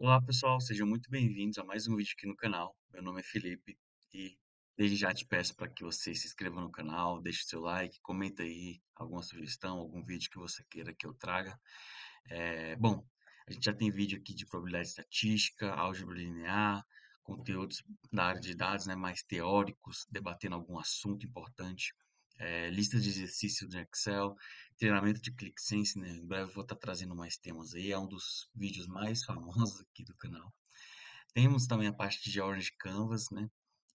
Olá pessoal, sejam muito bem-vindos a mais um vídeo aqui no canal. Meu nome é Felipe e desde já te peço para que você se inscreva no canal, deixe seu like, comenta aí alguma sugestão, algum vídeo que você queira que eu traga. É, bom, a gente já tem vídeo aqui de probabilidade estatística, álgebra linear, conteúdos da área de dados né, mais teóricos, debatendo algum assunto importante é, lista de exercícios de Excel, treinamento de ClickSense, né? Em breve vou estar tá trazendo mais temas aí, é um dos vídeos mais famosos aqui do canal. Temos também a parte de Orange Canvas, né?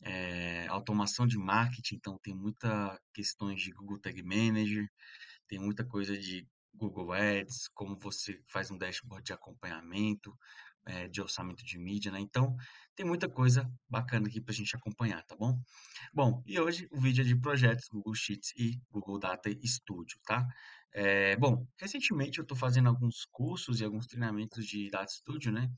É, automação de marketing, então tem muita questões de Google Tag Manager, tem muita coisa de Google Ads, como você faz um dashboard de acompanhamento, é, de orçamento de mídia, né? Então, tem muita coisa bacana aqui para a gente acompanhar, tá bom? Bom, e hoje o vídeo é de projetos Google Sheets e Google Data Studio, tá? É, bom, recentemente eu estou fazendo alguns cursos e alguns treinamentos de Data Studio, né?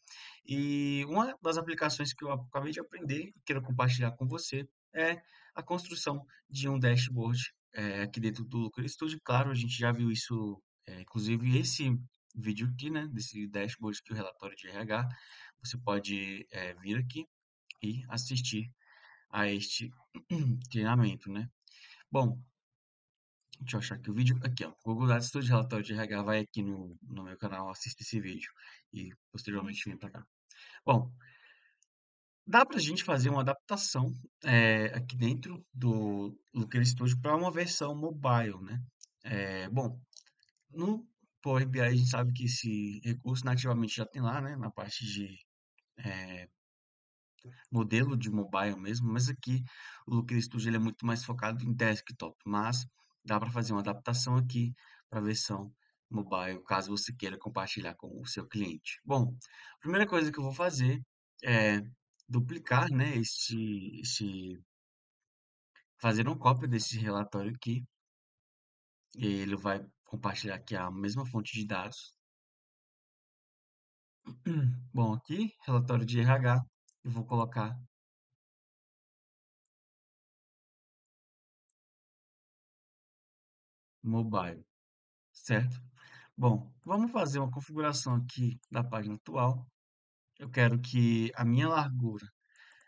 E uma das aplicações que eu acabei de aprender e quero compartilhar com você é a construção de um dashboard é, aqui dentro do Looker Studio. Claro, a gente já viu isso, inclusive esse vídeo aqui, né, desse dashboard aqui, o relatório de RH, você pode é, vir aqui e assistir a este treinamento, né. Bom, deixa eu achar aqui o vídeo, aqui ó, Google Data Studio relatório de RH, vai aqui no, no meu canal, assiste esse vídeo e posteriormente vem para cá. Bom, dá para a gente fazer uma adaptação é, aqui dentro do Looker Studio tipo, para uma versão mobile, né. É, bom, no o RBI a gente sabe que esse recurso nativamente já tem lá, né, na parte de é, modelo de mobile mesmo, mas aqui o Looker Studio ele é muito mais focado em desktop, mas dá para fazer uma adaptação aqui para a versão mobile, caso você queira compartilhar com o seu cliente. Bom, a primeira coisa que eu vou fazer é duplicar, né, este, este fazer um cópia desse relatório aqui. Ele vai compartilhar aqui a mesma fonte de dados. Bom, aqui, relatório de RH, eu vou colocar mobile, certo? Bom, vamos fazer uma configuração aqui da página atual. Eu quero que a minha largura,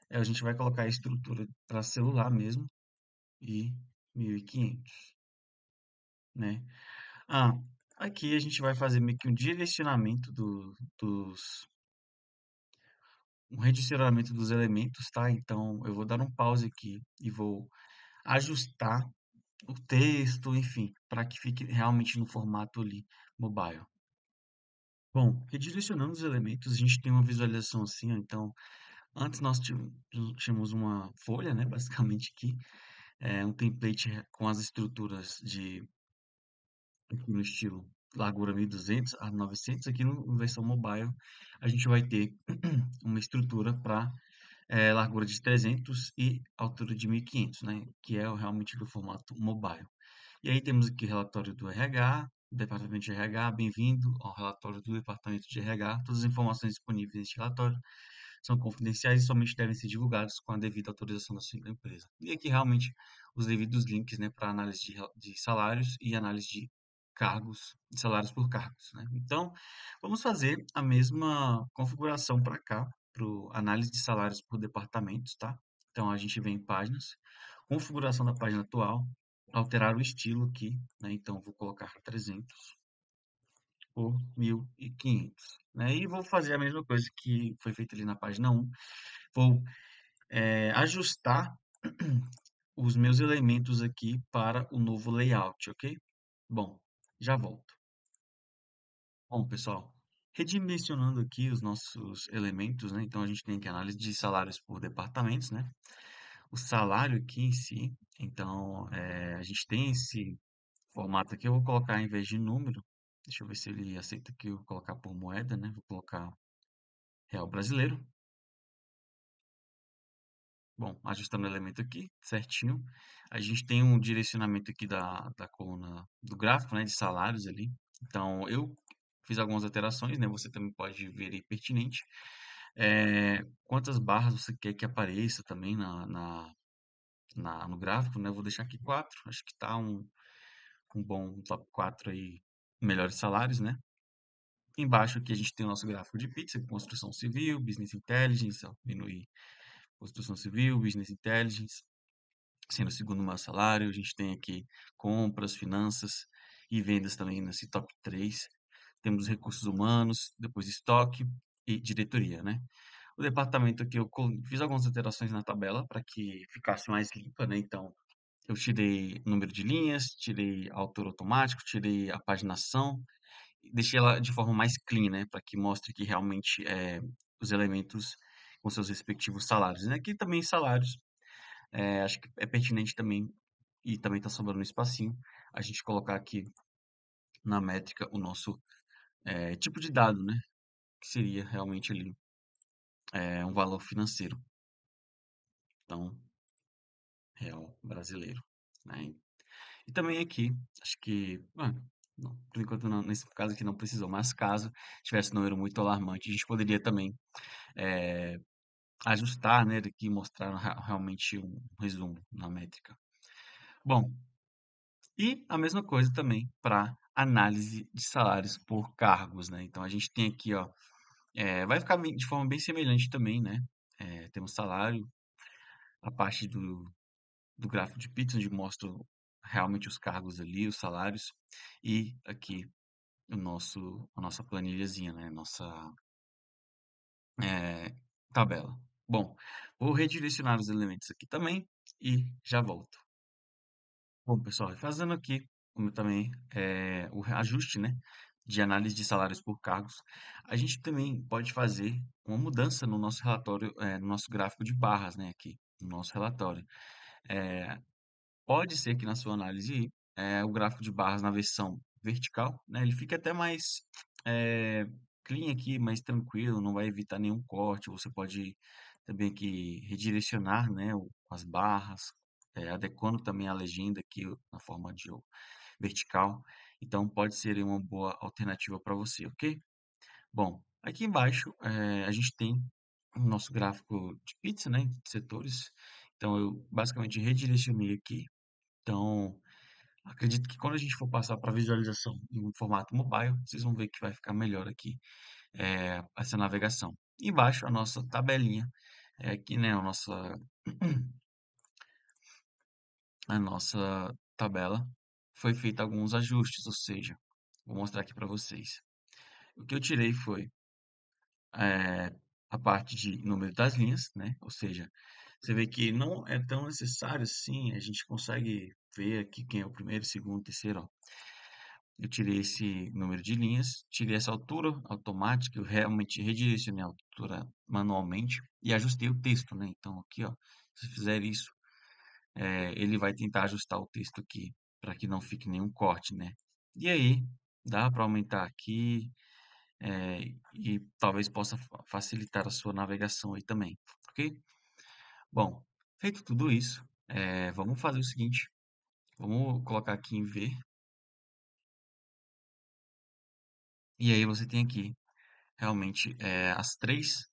eh, a gente vai colocar a estrutura para celular mesmo, e 1500, né? Ah, aqui a gente vai fazer meio que um direcionamento do, dos... Um redirecionamento dos elementos, tá? Então, eu vou dar um pause aqui e vou ajustar o texto, enfim, para que fique realmente no formato ali mobile. Bom, redirecionando os elementos, a gente tem uma visualização assim, então, antes nós tínhamos uma folha, né, basicamente aqui, é, um template com as estruturas de aqui no estilo largura 1200 a 900, aqui no versão mobile a gente vai ter uma estrutura para é, eh, largura de 300 e altura de 1500, né? que é realmente o formato mobile. E aí temos aqui relatório do RH, departamento de RH, bem-vindo ao relatório do departamento de RH. Todas as informações disponíveis neste relatório são confidenciais e somente devem ser divulgadas com a devida autorização da sua empresa. E aqui realmente os devidos links né, para análise de, de, salários e análise de cargos, salários por cargos. Né? Então, vamos fazer a mesma configuração para cá, para análise de salários por departamentos, tá? Então, a gente vem em páginas, configuração da página atual, alterar o estilo aqui, né? Então, vou colocar 300 por 1.500, né? E vou fazer a mesma coisa que foi feita ali na página 1. Vou é, ajustar os meus elementos aqui para o novo layout, ok? Bom, já volto. Bom, pessoal, redimensionando aqui os nossos elementos, né? Então a gente tem que análise de salários por departamentos, né? O salário aqui em si, então é, a gente tem esse formato aqui, eu vou colocar em vez de número, deixa eu ver se ele aceita que eu colocar por moeda, né? Vou colocar real brasileiro. Bom, ajustando o elemento aqui, certinho. A gente tem um direcionamento aqui da, da coluna do gráfico, né, de salários ali. Então, eu fiz algumas alterações, né, você também pode ver aí pertinente. É, quantas barras você quer que apareça também na, na, na, no gráfico, né? Eu vou deixar aqui quatro acho que tá um, um bom top 4 aí, melhores salários, né? Embaixo aqui a gente tem o nosso gráfico de pizza, construção civil, business intelligence, diminuir construção civil, business intelligence, sendo o segundo maior salário. A gente tem aqui compras, finanças e vendas também nesse top 3. Temos recursos humanos, depois estoque e diretoria, né? O departamento aqui, eu fiz algumas alterações na tabela para que ficasse mais limpa, né? Então, eu tirei o número de linhas, tirei autor automático, tirei a paginação, deixei ela de forma mais clean, né? Para que mostre que realmente é, os elementos com seus respectivos salários. aqui né, também salários, é, acho que é pertinente também, e também está sobrando um espacinho, a gente colocar aqui na métrica o nosso é, tipo de dado, né? Que seria realmente ali é, um valor financeiro. Então, real brasileiro. Né? E também aqui, acho que mano, ah, não, por enquanto, não, nesse caso aqui não precisou, mas caso tivesse um número muito alarmante, a gente poderia também é, ajustar né, e mostrar realmente um resumo na métrica. Bom, e a mesma coisa também para análise de salários por cargos. Né? Então, a gente tem aqui, ó, é, vai ficar de forma bem semelhante também, né? É, eh, temos salário, a parte do, do gráfico de Python onde mostra realmente os cargos ali, os salários, e aqui o nosso, a nossa planilhazinha, né? Nossa é, tabela. Bom, vou redirecionar os elementos aqui também e já volto. Bom, pessoal, fazendo aqui como também é, o ajuste, né? de análise de salários por cargos, a gente também pode fazer uma mudança no nosso relatório, é, no nosso gráfico de barras, né, aqui, no nosso relatório. É, Pode ser que na sua análise é, o gráfico de barras na versão vertical, né, ele fica até mais é, clean aqui, mais tranquilo, não vai evitar nenhum corte. Você pode também aqui redirecionar né, as barras, é, adequando também a legenda aqui na forma de vertical. Então, pode ser uma boa alternativa para você, ok? Bom, aqui embaixo é, a gente tem o nosso gráfico de pizza, né, de setores. Então, eu basicamente redirecionei aqui então, acredito que quando a gente for passar para visualização em formato mobile, vocês vão ver que vai ficar melhor aqui é, essa navegação. Embaixo a nossa tabelinha, é aqui, né, a nossa, a nossa tabela foi feita alguns ajustes, ou seja, vou mostrar aqui para vocês. O que eu tirei foi é, a parte de número das linhas, né? Ou seja, você vê que não é tão necessário assim, a gente consegue ver aqui quem é o primeiro, segundo, terceiro, ó. Eu tirei esse número de linhas, tirei essa altura automática, eu realmente redirecionei a altura manualmente e ajustei o texto, né? Então aqui, ó, se fizer isso, é, ele vai tentar ajustar o texto aqui para que não fique nenhum corte, né? E aí, dá para aumentar aqui, é, e talvez possa facilitar a sua navegação aí também, ok? Bom, feito tudo isso, é, vamos fazer o seguinte, vamos colocar aqui em ver e aí você tem aqui realmente é, as três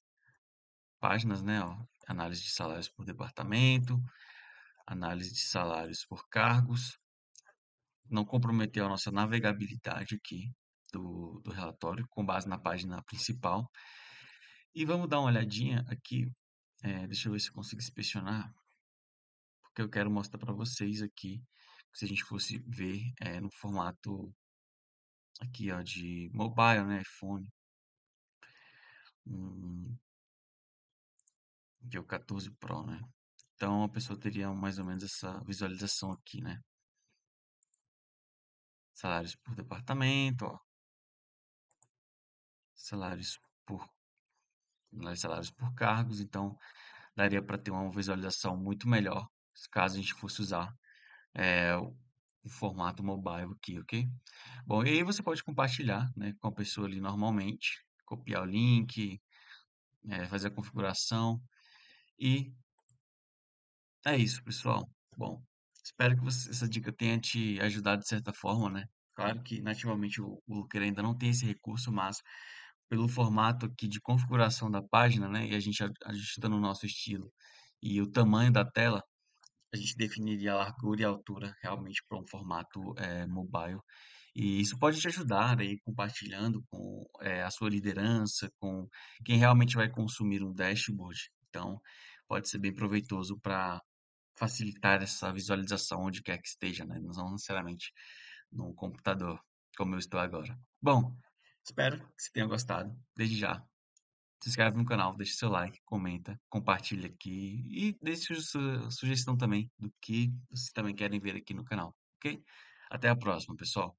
páginas, né, ó, análise de salários por departamento, análise de salários por cargos, não comprometer a nossa navegabilidade aqui, do, do relatório, com base na página principal. E vamos dar uma olhadinha aqui. É, deixa eu ver se eu consigo inspecionar, porque eu quero mostrar para vocês aqui, se a gente fosse ver é, no formato aqui ó, de mobile, né, iPhone. Hum, aqui é o 14 Pro, né? Então a pessoa teria mais ou menos essa visualização aqui, né? Salários por departamento, ó, salários por né, salários por cargos, então daria para ter uma visualização muito melhor caso a gente fosse usar é, o formato mobile aqui, ok? Bom, e aí você pode compartilhar né, com a pessoa ali normalmente, copiar o link, é, fazer a configuração e é isso, pessoal. Bom, espero que você, essa dica tenha te ajudado de certa forma, né? Claro que nativamente o, o Looker ainda não tem esse recurso, mas pelo formato aqui de configuração da página, né, e a gente ajustando o nosso estilo e o tamanho da tela, a gente definiria a largura e a altura realmente para um formato é, mobile. E isso pode te ajudar aí compartilhando com é, a sua liderança, com quem realmente vai consumir um dashboard. Então, pode ser bem proveitoso para facilitar essa visualização onde quer que esteja, né? não necessariamente no computador, como eu estou agora. Bom, Espero que você tenha gostado. Desde já. Se inscreve no canal, deixa seu like, comenta, compartilha aqui e deixe sua sugestão também do que vocês também querem ver aqui no canal, ok? Até a próxima, pessoal.